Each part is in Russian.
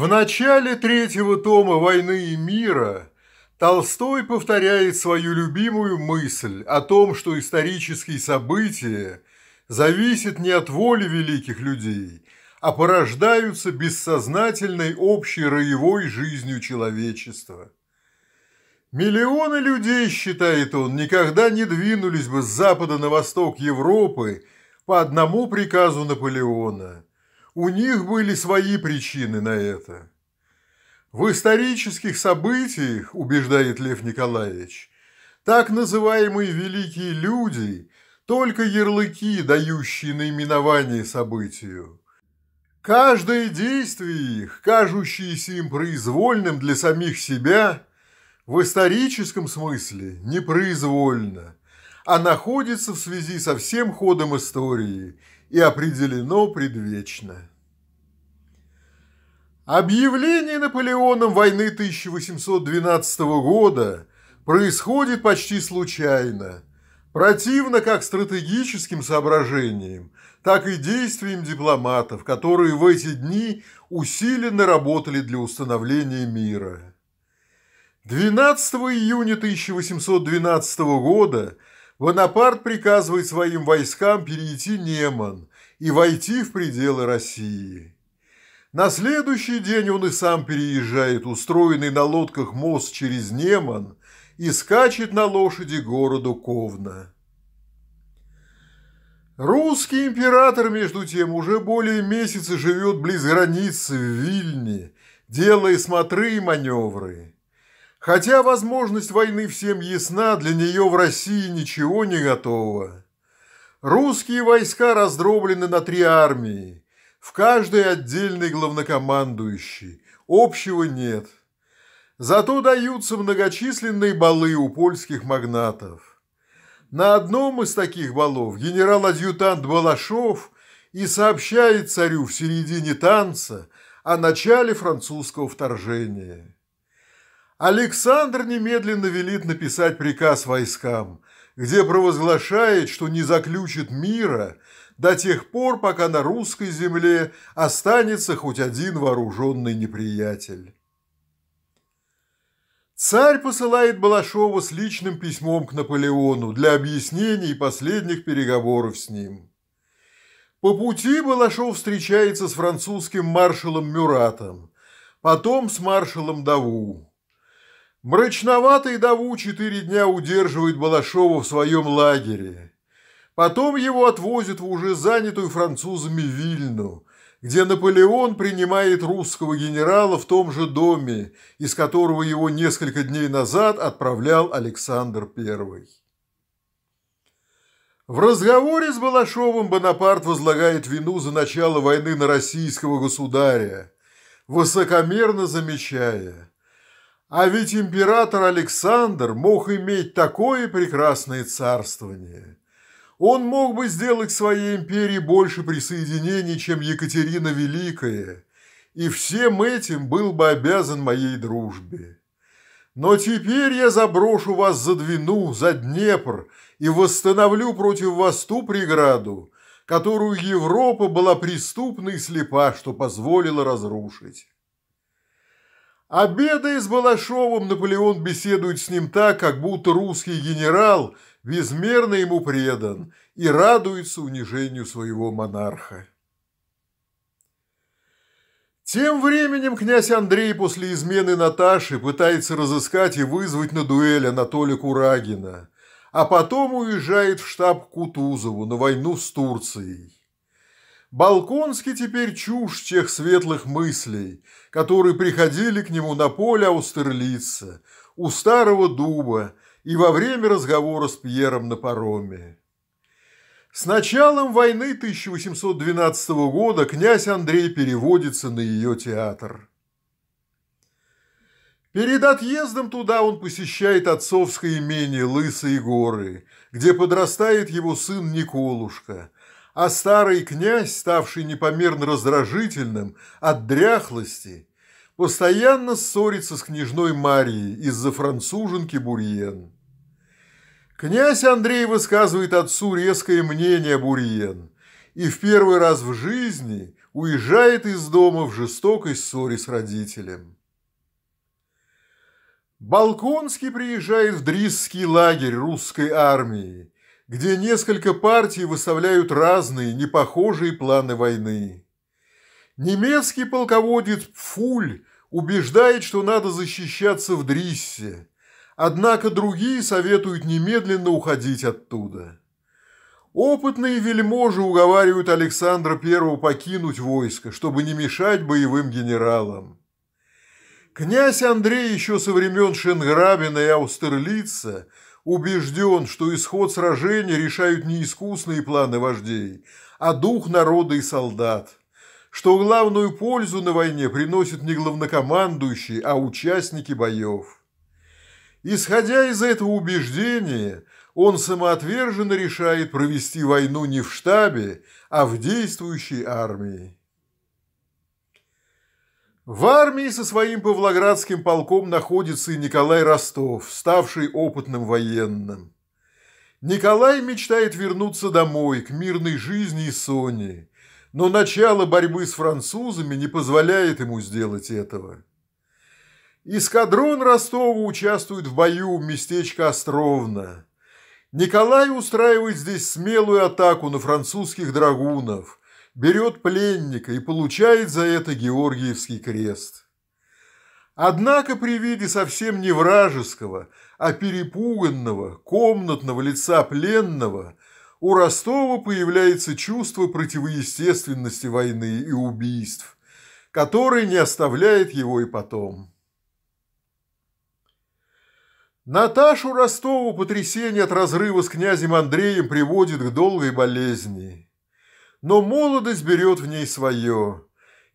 В начале третьего тома «Войны и мира» Толстой повторяет свою любимую мысль о том, что исторические события зависят не от воли великих людей, а порождаются бессознательной общей роевой жизнью человечества. Миллионы людей, считает он, никогда не двинулись бы с запада на восток Европы по одному приказу Наполеона – у них были свои причины на это. В исторических событиях, убеждает Лев Николаевич, так называемые великие люди – только ярлыки, дающие наименование событию. Каждое действие их, кажущееся им произвольным для самих себя, в историческом смысле непроизвольно, а находится в связи со всем ходом истории – и определено предвечно. Объявление Наполеоном войны 1812 года происходит почти случайно, противно как стратегическим соображениям, так и действиям дипломатов, которые в эти дни усиленно работали для установления мира. 12 июня 1812 года – Бонапарт приказывает своим войскам перейти Неман и войти в пределы России. На следующий день он и сам переезжает устроенный на лодках мост через Неман и скачет на лошади городу Ковна. Русский император, между тем, уже более месяца живет близ границы в Вильне, делая смотры и маневры. Хотя возможность войны всем ясна, для нее в России ничего не готово. Русские войска раздроблены на три армии. В каждой отдельный главнокомандующий. Общего нет. Зато даются многочисленные балы у польских магнатов. На одном из таких балов генерал-адъютант Балашов и сообщает царю в середине танца о начале французского вторжения. Александр немедленно велит написать приказ войскам, где провозглашает, что не заключит мира до тех пор, пока на русской земле останется хоть один вооруженный неприятель. Царь посылает Балашова с личным письмом к Наполеону для объяснений и последних переговоров с ним. По пути Балашов встречается с французским маршалом Мюратом, потом с маршалом Даву. Мрачноватый Даву четыре дня удерживает Балашова в своем лагере. Потом его отвозят в уже занятую французами Вильну, где Наполеон принимает русского генерала в том же доме, из которого его несколько дней назад отправлял Александр I. В разговоре с Балашовым Бонапарт возлагает вину за начало войны на российского государя, высокомерно замечая – а ведь император Александр мог иметь такое прекрасное царствование. Он мог бы сделать своей империи больше присоединений, чем Екатерина Великая, и всем этим был бы обязан моей дружбе. Но теперь я заброшу вас за Двину, за Днепр и восстановлю против вас ту преграду, которую Европа была преступна и слепа, что позволила разрушить. Обедая с Балашовым, Наполеон беседует с ним так, как будто русский генерал безмерно ему предан и радуется унижению своего монарха. Тем временем князь Андрей после измены Наташи пытается разыскать и вызвать на дуэль Анатолия Курагина, а потом уезжает в штаб к Кутузову на войну с Турцией. Балконский теперь чушь тех светлых мыслей, которые приходили к нему на поле Аустерлица, у старого дуба и во время разговора с Пьером на пароме. С началом войны 1812 года князь Андрей переводится на ее театр. Перед отъездом туда он посещает отцовское имение Лысые горы, где подрастает его сын Николушка – а старый князь, ставший непомерно раздражительным от дряхлости, постоянно ссорится с княжной Марией из-за француженки Бурьен. Князь Андрей высказывает отцу резкое мнение Бурьен и в первый раз в жизни уезжает из дома в жестокой ссоре с родителем. Балконский приезжает в Дрисский лагерь русской армии – где несколько партий выставляют разные, непохожие планы войны. Немецкий полководец Пфуль убеждает, что надо защищаться в Дриссе, однако другие советуют немедленно уходить оттуда. Опытные вельможи уговаривают Александра I покинуть войско, чтобы не мешать боевым генералам. Князь Андрей еще со времен Шенграбина и Аустерлица – убежден, что исход сражения решают не искусные планы вождей, а дух народа и солдат, что главную пользу на войне приносят не главнокомандующие, а участники боев. Исходя из этого убеждения, он самоотверженно решает провести войну не в штабе, а в действующей армии. В армии со своим павлоградским полком находится и Николай Ростов, ставший опытным военным. Николай мечтает вернуться домой, к мирной жизни и Соне, но начало борьбы с французами не позволяет ему сделать этого. Эскадрон Ростова участвует в бою в местечка Островно. Николай устраивает здесь смелую атаку на французских драгунов – берет пленника и получает за это Георгиевский крест. Однако при виде совсем не вражеского, а перепуганного, комнатного лица пленного у Ростова появляется чувство противоестественности войны и убийств, которое не оставляет его и потом. Наташу Ростову потрясение от разрыва с князем Андреем приводит к долгой болезни но молодость берет в ней свое.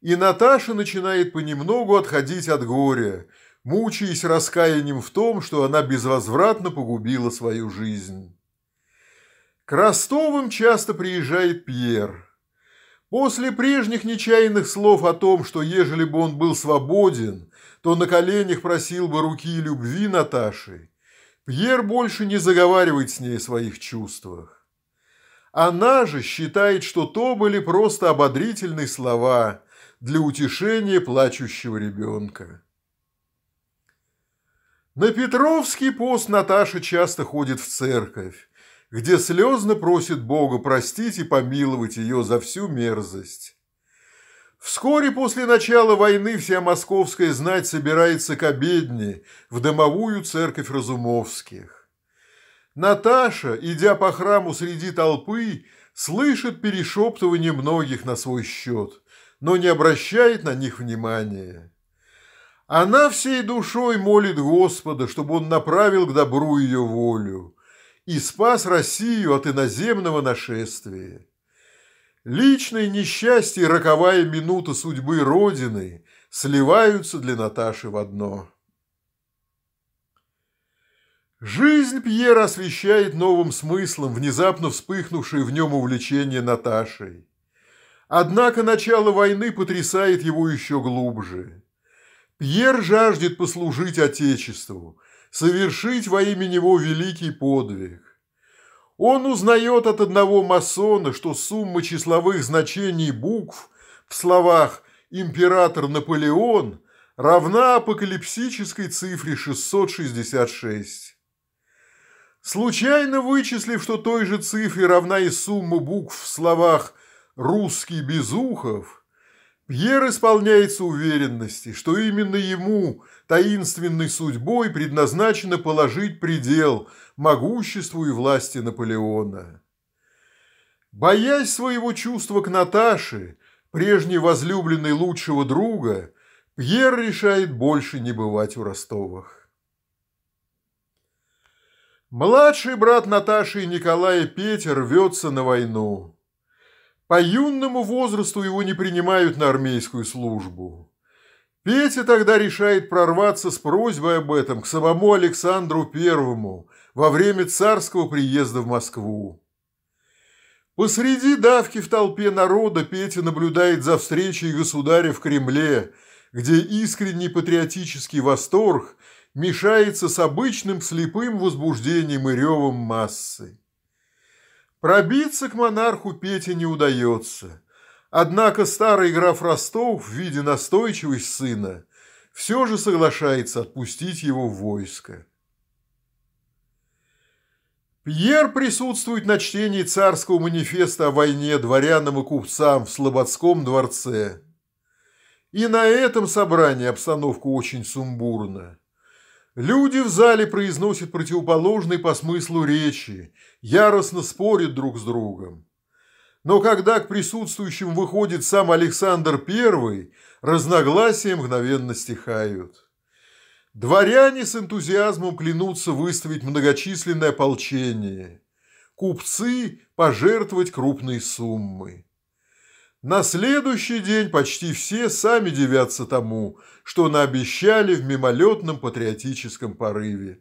И Наташа начинает понемногу отходить от горя, мучаясь раскаянием в том, что она безвозвратно погубила свою жизнь. К Ростовым часто приезжает Пьер. После прежних нечаянных слов о том, что ежели бы он был свободен, то на коленях просил бы руки и любви Наташи, Пьер больше не заговаривает с ней о своих чувствах. Она же считает, что то были просто ободрительные слова для утешения плачущего ребенка. На Петровский пост Наташа часто ходит в церковь, где слезно просит Бога простить и помиловать ее за всю мерзость. Вскоре после начала войны вся московская знать собирается к обедне в домовую церковь Разумовских. Наташа, идя по храму среди толпы, слышит перешептывание многих на свой счет, но не обращает на них внимания. Она всей душой молит Господа, чтобы он направил к добру ее волю и спас Россию от иноземного нашествия. Личное несчастье и роковая минута судьбы Родины сливаются для Наташи в одно – Жизнь Пьера освещает новым смыслом внезапно вспыхнувшее в нем увлечение Наташей. Однако начало войны потрясает его еще глубже. Пьер жаждет послужить Отечеству, совершить во имя него великий подвиг. Он узнает от одного масона, что сумма числовых значений букв в словах «Император Наполеон» равна апокалипсической цифре 666. Случайно вычислив, что той же цифре равна и сумма букв в словах «русский Безухов», Пьер исполняется уверенности, что именно ему таинственной судьбой предназначено положить предел могуществу и власти Наполеона. Боясь своего чувства к Наташе, прежней возлюбленной лучшего друга, Пьер решает больше не бывать у Ростовах. Младший брат Наташи и Николая Петер рвется на войну. По юному возрасту его не принимают на армейскую службу. Петя тогда решает прорваться с просьбой об этом к самому Александру Первому во время царского приезда в Москву. Посреди давки в толпе народа Петя наблюдает за встречей государя в Кремле, где искренний патриотический восторг мешается с обычным слепым возбуждением и ревом массы. Пробиться к монарху Пете не удается. Однако старый граф Ростов в виде настойчивость сына все же соглашается отпустить его в войско. Пьер присутствует на чтении царского манифеста о войне дворянам и купцам в Слободском дворце. И на этом собрании обстановка очень сумбурна. Люди в зале произносят противоположные по смыслу речи, яростно спорят друг с другом. Но когда к присутствующим выходит сам Александр I, разногласия мгновенно стихают. Дворяне с энтузиазмом клянутся выставить многочисленное ополчение. Купцы – пожертвовать крупные суммы. На следующий день почти все сами дивятся тому, что наобещали в мимолетном патриотическом порыве.